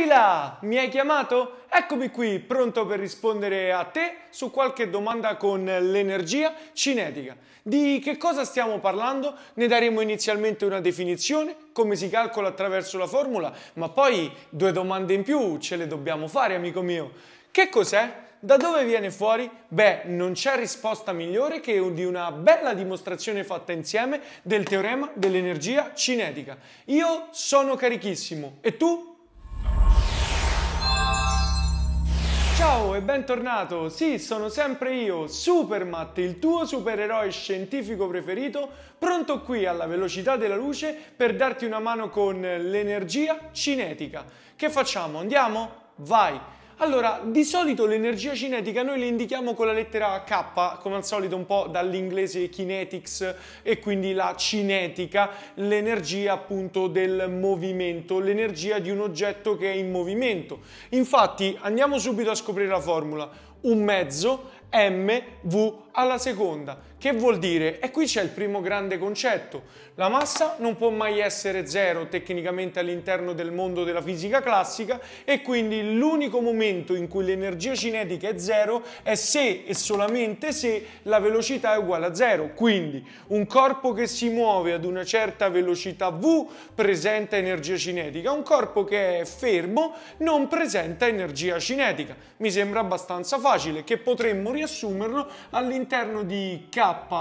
Leila, mi hai chiamato? Eccomi qui, pronto per rispondere a te su qualche domanda con l'energia cinetica. Di che cosa stiamo parlando? Ne daremo inizialmente una definizione, come si calcola attraverso la formula, ma poi due domande in più ce le dobbiamo fare, amico mio. Che cos'è? Da dove viene fuori? Beh, non c'è risposta migliore che di una bella dimostrazione fatta insieme del teorema dell'energia cinetica. Io sono carichissimo e tu Ciao e bentornato! Sì, sono sempre io, Supermat, il tuo supereroe scientifico preferito, pronto qui alla velocità della luce per darti una mano con l'energia cinetica. Che facciamo? Andiamo? Vai! Allora, di solito l'energia cinetica noi la indichiamo con la lettera K, come al solito un po' dall'inglese kinetics e quindi la cinetica, l'energia appunto del movimento, l'energia di un oggetto che è in movimento. Infatti andiamo subito a scoprire la formula. Un mezzo mv alla seconda, che vuol dire? E qui c'è il primo grande concetto, la massa non può mai essere zero tecnicamente all'interno del mondo della fisica classica e quindi l'unico momento in cui l'energia cinetica è zero è se e solamente se la velocità è uguale a zero, quindi un corpo che si muove ad una certa velocità v presenta energia cinetica, un corpo che è fermo non presenta energia cinetica, mi sembra abbastanza facile che potremmo riassumerlo all'interno all'interno di k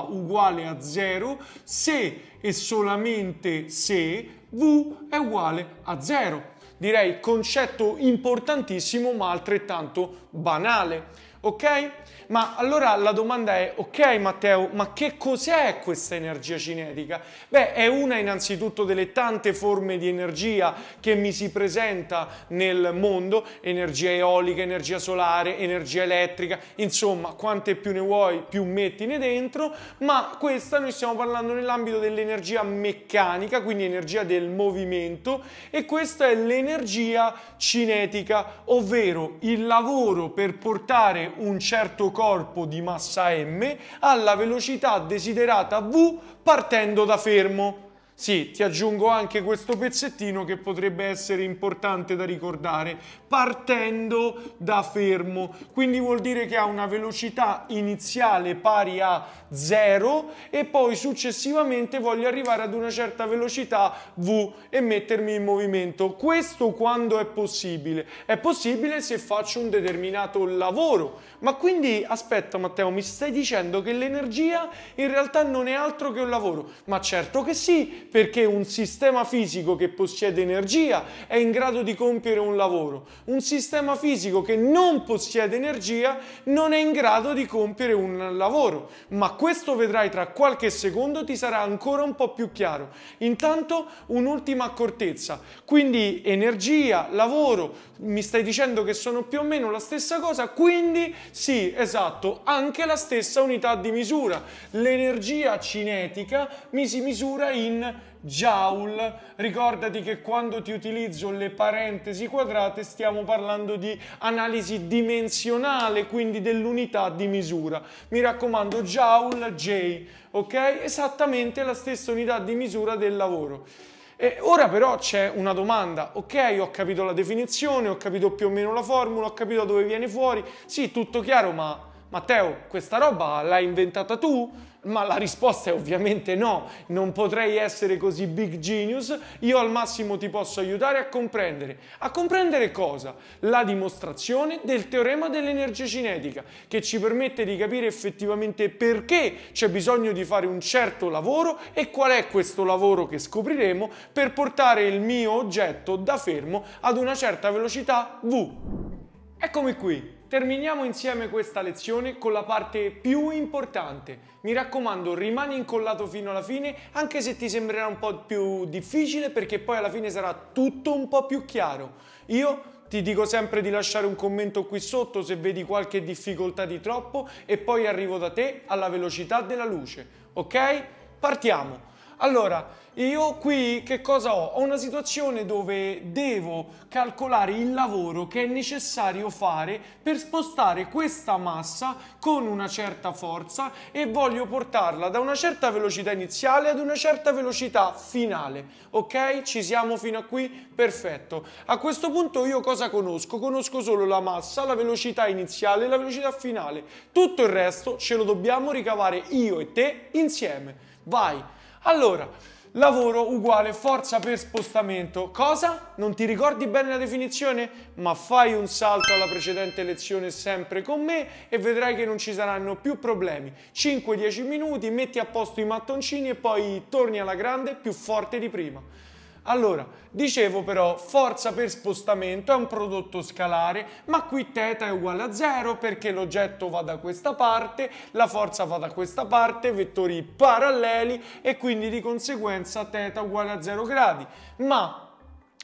uguale a 0 se e solamente se v è uguale a 0. Direi concetto importantissimo ma altrettanto banale. Ok? Ma allora la domanda è, ok Matteo, ma che cos'è questa energia cinetica? Beh, è una innanzitutto delle tante forme di energia che mi si presenta nel mondo, energia eolica, energia solare, energia elettrica, insomma, quante più ne vuoi, più mettine dentro, ma questa noi stiamo parlando nell'ambito dell'energia meccanica, quindi energia del movimento, e questa è l'energia cinetica, ovvero il lavoro per portare un certo corpo di massa m alla velocità desiderata v partendo da fermo. Sì, ti aggiungo anche questo pezzettino che potrebbe essere importante da ricordare, partendo da fermo. Quindi vuol dire che ha una velocità iniziale pari a 0 e poi successivamente voglio arrivare ad una certa velocità V e mettermi in movimento. Questo quando è possibile? È possibile se faccio un determinato lavoro. Ma quindi, aspetta Matteo, mi stai dicendo che l'energia in realtà non è altro che un lavoro? Ma certo che sì! perché un sistema fisico che possiede energia è in grado di compiere un lavoro. Un sistema fisico che non possiede energia non è in grado di compiere un lavoro. Ma questo vedrai tra qualche secondo ti sarà ancora un po' più chiaro. Intanto un'ultima accortezza. Quindi energia, lavoro, mi stai dicendo che sono più o meno la stessa cosa, quindi sì, esatto, anche la stessa unità di misura. L'energia cinetica mi si misura in joule. Ricordati che quando ti utilizzo le parentesi quadrate stiamo parlando di analisi dimensionale, quindi dell'unità di misura. Mi raccomando, joule J, ok? Esattamente la stessa unità di misura del lavoro. E ora però c'è una domanda, ok, ho capito la definizione, ho capito più o meno la formula, ho capito dove viene fuori, sì, tutto chiaro, ma Matteo, questa roba l'hai inventata tu? Ma la risposta è ovviamente no, non potrei essere così big genius, io al massimo ti posso aiutare a comprendere. A comprendere cosa? La dimostrazione del teorema dell'energia cinetica, che ci permette di capire effettivamente perché c'è bisogno di fare un certo lavoro e qual è questo lavoro che scopriremo per portare il mio oggetto da fermo ad una certa velocità v. Eccomi qui, terminiamo insieme questa lezione con la parte più importante. Mi raccomando, rimani incollato fino alla fine, anche se ti sembrerà un po' più difficile perché poi alla fine sarà tutto un po' più chiaro. Io ti dico sempre di lasciare un commento qui sotto se vedi qualche difficoltà di troppo e poi arrivo da te alla velocità della luce, ok? Partiamo! Allora, io qui che cosa ho? Ho una situazione dove devo calcolare il lavoro che è necessario fare per spostare questa massa con una certa forza e voglio portarla da una certa velocità iniziale ad una certa velocità finale. Ok? Ci siamo fino a qui? Perfetto. A questo punto io cosa conosco? Conosco solo la massa, la velocità iniziale e la velocità finale. Tutto il resto ce lo dobbiamo ricavare io e te insieme. Vai! Allora lavoro uguale forza per spostamento. Cosa? Non ti ricordi bene la definizione? Ma fai un salto alla precedente lezione sempre con me e vedrai che non ci saranno più problemi. 5-10 minuti, metti a posto i mattoncini e poi torni alla grande più forte di prima. Allora, dicevo però, forza per spostamento è un prodotto scalare, ma qui θ è uguale a 0 perché l'oggetto va da questa parte, la forza va da questa parte, vettori paralleli e quindi di conseguenza θ uguale a 0 gradi. Ma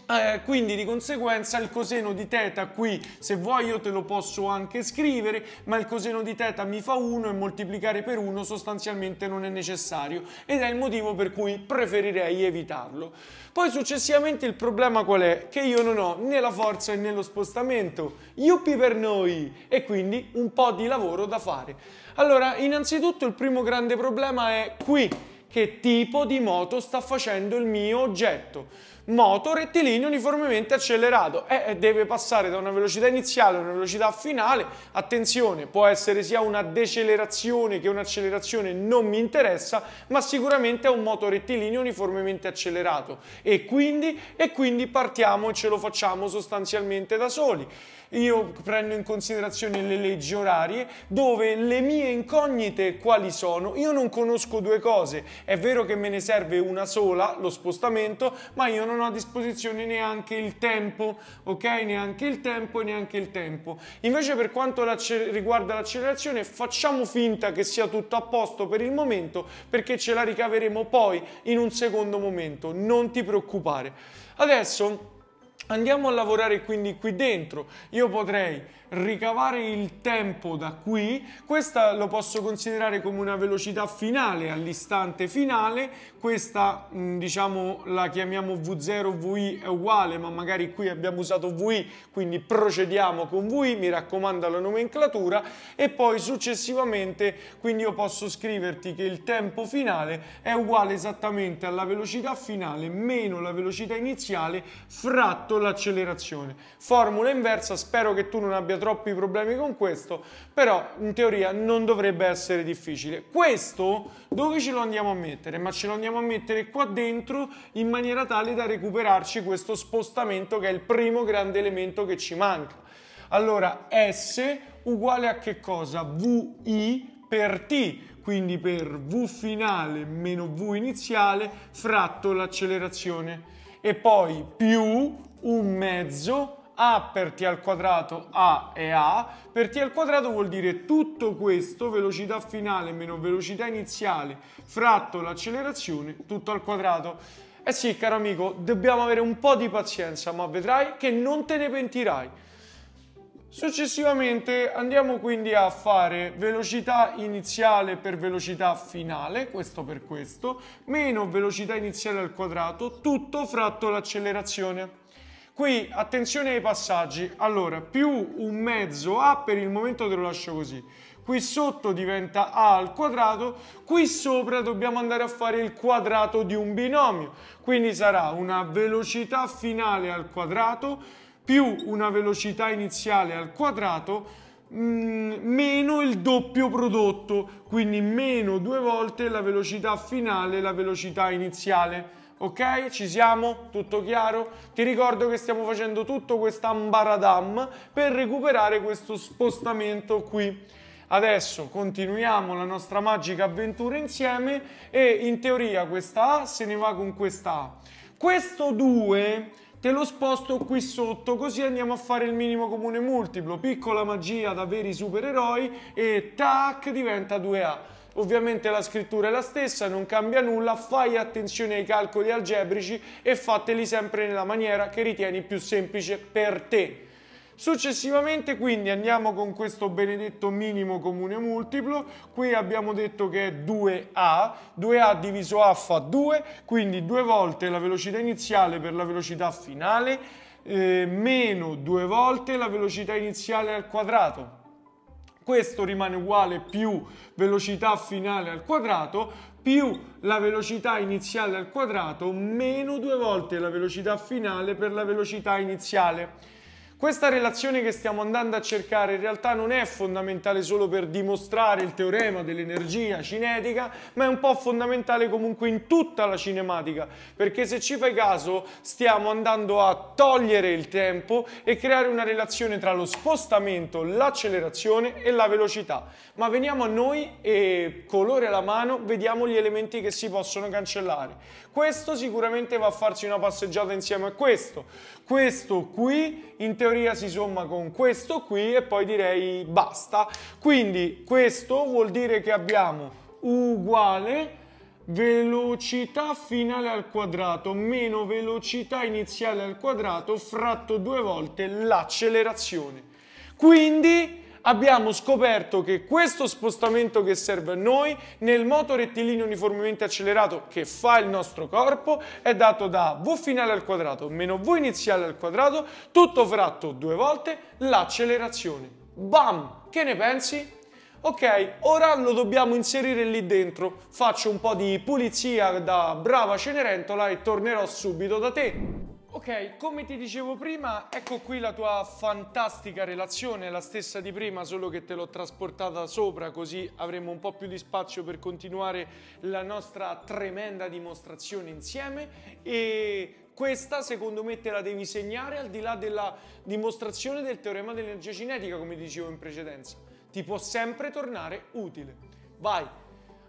eh, quindi di conseguenza il coseno di teta qui se vuoi io te lo posso anche scrivere ma il coseno di teta mi fa 1 e moltiplicare per 1 sostanzialmente non è necessario ed è il motivo per cui preferirei evitarlo poi successivamente il problema qual è? che io non ho né la forza né lo spostamento yuppi per noi e quindi un po' di lavoro da fare allora innanzitutto il primo grande problema è qui che tipo di moto sta facendo il mio oggetto moto rettilineo uniformemente accelerato e eh, eh, deve passare da una velocità iniziale a una velocità finale. Attenzione, può essere sia una decelerazione che un'accelerazione non mi interessa, ma sicuramente è un moto rettilineo uniformemente accelerato e quindi, e quindi partiamo e ce lo facciamo sostanzialmente da soli. Io prendo in considerazione le leggi orarie dove le mie incognite quali sono? Io non conosco due cose, è vero che me ne serve una sola, lo spostamento, ma io non non ho a disposizione neanche il tempo, ok? Neanche il tempo e neanche il tempo. Invece per quanto riguarda l'accelerazione facciamo finta che sia tutto a posto per il momento perché ce la ricaveremo poi in un secondo momento, non ti preoccupare. Adesso andiamo a lavorare quindi qui dentro. Io potrei ricavare il tempo da qui, questa lo posso considerare come una velocità finale all'istante finale, questa mm, diciamo la chiamiamo V0, VI è uguale, ma magari qui abbiamo usato VI, quindi procediamo con VI, mi raccomando la nomenclatura, e poi successivamente quindi io posso scriverti che il tempo finale è uguale esattamente alla velocità finale meno la velocità iniziale fratto l'accelerazione. Formula inversa, spero che tu non abbia trovato troppi problemi con questo, però in teoria non dovrebbe essere difficile. Questo dove ce lo andiamo a mettere? Ma ce lo andiamo a mettere qua dentro in maniera tale da recuperarci questo spostamento che è il primo grande elemento che ci manca. Allora S uguale a che cosa? VI per T quindi per V finale meno V iniziale fratto l'accelerazione e poi più un mezzo a per t al quadrato A è A, per t al quadrato vuol dire tutto questo, velocità finale meno velocità iniziale, fratto l'accelerazione, tutto al quadrato. Eh sì, caro amico, dobbiamo avere un po' di pazienza, ma vedrai che non te ne pentirai. Successivamente andiamo quindi a fare velocità iniziale per velocità finale, questo per questo, meno velocità iniziale al quadrato, tutto fratto l'accelerazione. Qui attenzione ai passaggi, allora più un mezzo A per il momento te lo lascio così, qui sotto diventa A al quadrato, qui sopra dobbiamo andare a fare il quadrato di un binomio, quindi sarà una velocità finale al quadrato più una velocità iniziale al quadrato mm, meno il doppio prodotto, quindi meno due volte la velocità finale e la velocità iniziale. Ok? Ci siamo? Tutto chiaro? Ti ricordo che stiamo facendo tutto questo ambaradam per recuperare questo spostamento qui. Adesso continuiamo la nostra magica avventura insieme e in teoria questa A se ne va con questa A. Questo 2 te lo sposto qui sotto così andiamo a fare il minimo comune multiplo, piccola magia da veri supereroi e tac diventa 2A. Ovviamente la scrittura è la stessa, non cambia nulla, fai attenzione ai calcoli algebrici e fateli sempre nella maniera che ritieni più semplice per te. Successivamente quindi andiamo con questo benedetto minimo comune multiplo, qui abbiamo detto che è 2a, 2a diviso a fa 2, quindi due volte la velocità iniziale per la velocità finale, eh, meno due volte la velocità iniziale al quadrato questo rimane uguale più velocità finale al quadrato più la velocità iniziale al quadrato meno due volte la velocità finale per la velocità iniziale. Questa relazione che stiamo andando a cercare in realtà non è fondamentale solo per dimostrare il teorema dell'energia cinetica, ma è un po' fondamentale comunque in tutta la cinematica, perché se ci fai caso stiamo andando a togliere il tempo e creare una relazione tra lo spostamento, l'accelerazione e la velocità. Ma veniamo a noi e colore alla mano vediamo gli elementi che si possono cancellare. Questo sicuramente va a farsi una passeggiata insieme a questo. Questo qui interpreta teoria si somma con questo qui e poi direi basta. Quindi questo vuol dire che abbiamo uguale velocità finale al quadrato meno velocità iniziale al quadrato fratto due volte l'accelerazione. Quindi abbiamo scoperto che questo spostamento che serve a noi nel moto rettilineo uniformemente accelerato che fa il nostro corpo è dato da V finale al quadrato meno V iniziale al quadrato tutto fratto due volte l'accelerazione. Bam! Che ne pensi? ok, ora lo dobbiamo inserire lì dentro. Faccio un po' di pulizia da brava Cenerentola e tornerò subito da te. Ok, come ti dicevo prima, ecco qui la tua fantastica relazione, la stessa di prima, solo che te l'ho trasportata sopra, così avremo un po' più di spazio per continuare la nostra tremenda dimostrazione insieme e questa secondo me te la devi segnare al di là della dimostrazione del teorema dell'energia cinetica, come dicevo in precedenza. Ti può sempre tornare utile. Vai!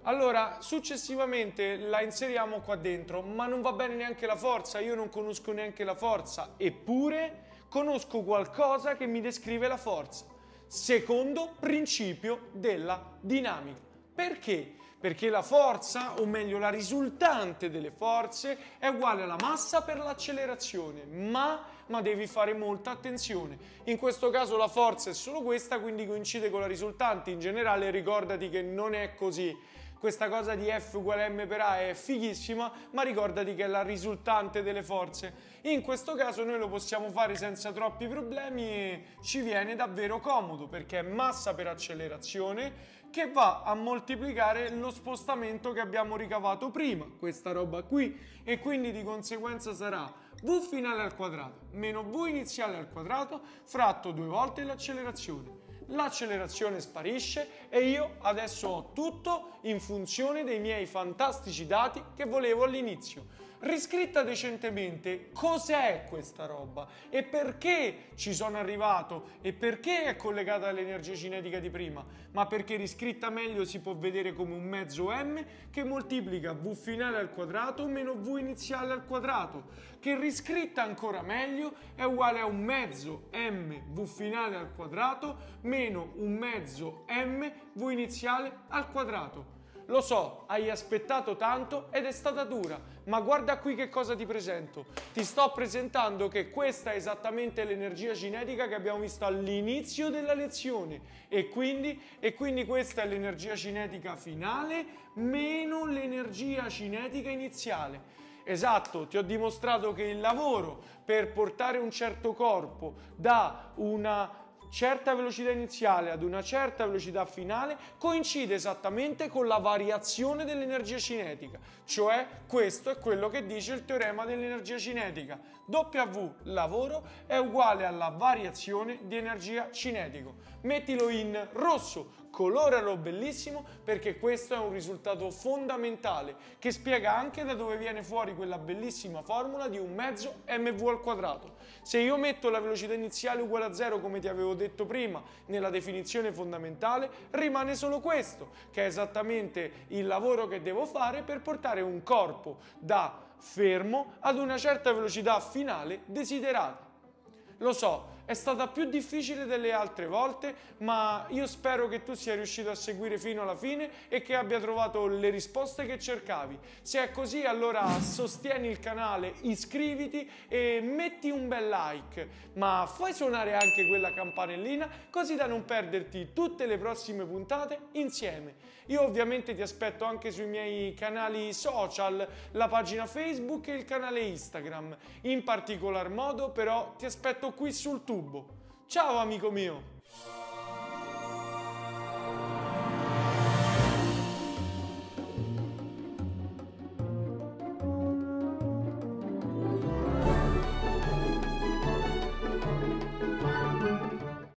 Allora, successivamente la inseriamo qua dentro, ma non va bene neanche la forza, io non conosco neanche la forza, eppure conosco qualcosa che mi descrive la forza. Secondo principio della dinamica. Perché? Perché la forza, o meglio la risultante delle forze, è uguale alla massa per l'accelerazione, ma, ma, devi fare molta attenzione. In questo caso la forza è solo questa, quindi coincide con la risultante. In generale ricordati che non è così. Questa cosa di F uguale M per A è fighissima, ma ricordati che è la risultante delle forze. In questo caso noi lo possiamo fare senza troppi problemi e ci viene davvero comodo perché è massa per accelerazione che va a moltiplicare lo spostamento che abbiamo ricavato prima, questa roba qui, e quindi di conseguenza sarà v finale al quadrato meno v iniziale al quadrato fratto due volte l'accelerazione l'accelerazione sparisce e io adesso ho tutto in funzione dei miei fantastici dati che volevo all'inizio riscritta decentemente cos'è questa roba e perché ci sono arrivato e perché è collegata all'energia cinetica di prima, ma perché riscritta meglio si può vedere come un mezzo m che moltiplica v finale al quadrato meno v iniziale al quadrato, che riscritta ancora meglio è uguale a un mezzo m v finale al quadrato meno un mezzo m v iniziale al quadrato. Lo so, hai aspettato tanto ed è stata dura, ma guarda qui che cosa ti presento. Ti sto presentando che questa è esattamente l'energia cinetica che abbiamo visto all'inizio della lezione e quindi, e quindi questa è l'energia cinetica finale meno l'energia cinetica iniziale. Esatto, ti ho dimostrato che il lavoro per portare un certo corpo da una certa velocità iniziale ad una certa velocità finale coincide esattamente con la variazione dell'energia cinetica, cioè questo è quello che dice il teorema dell'energia cinetica. W lavoro è uguale alla variazione di energia cinetico mettilo in rosso, coloralo bellissimo perché questo è un risultato fondamentale che spiega anche da dove viene fuori quella bellissima formula di un mezzo mv al quadrato. Se io metto la velocità iniziale uguale a zero come ti avevo detto prima nella definizione fondamentale rimane solo questo che è esattamente il lavoro che devo fare per portare un corpo da fermo ad una certa velocità finale desiderata. Lo so, è stata più difficile delle altre volte, ma io spero che tu sia riuscito a seguire fino alla fine e che abbia trovato le risposte che cercavi. Se è così, allora sostieni il canale, iscriviti e metti un bel like, ma fai suonare anche quella campanellina così da non perderti tutte le prossime puntate insieme. Io ovviamente ti aspetto anche sui miei canali social, la pagina Facebook e il canale Instagram. In particolar modo però ti aspetto qui sul tuo tubo. Ciao amico mio!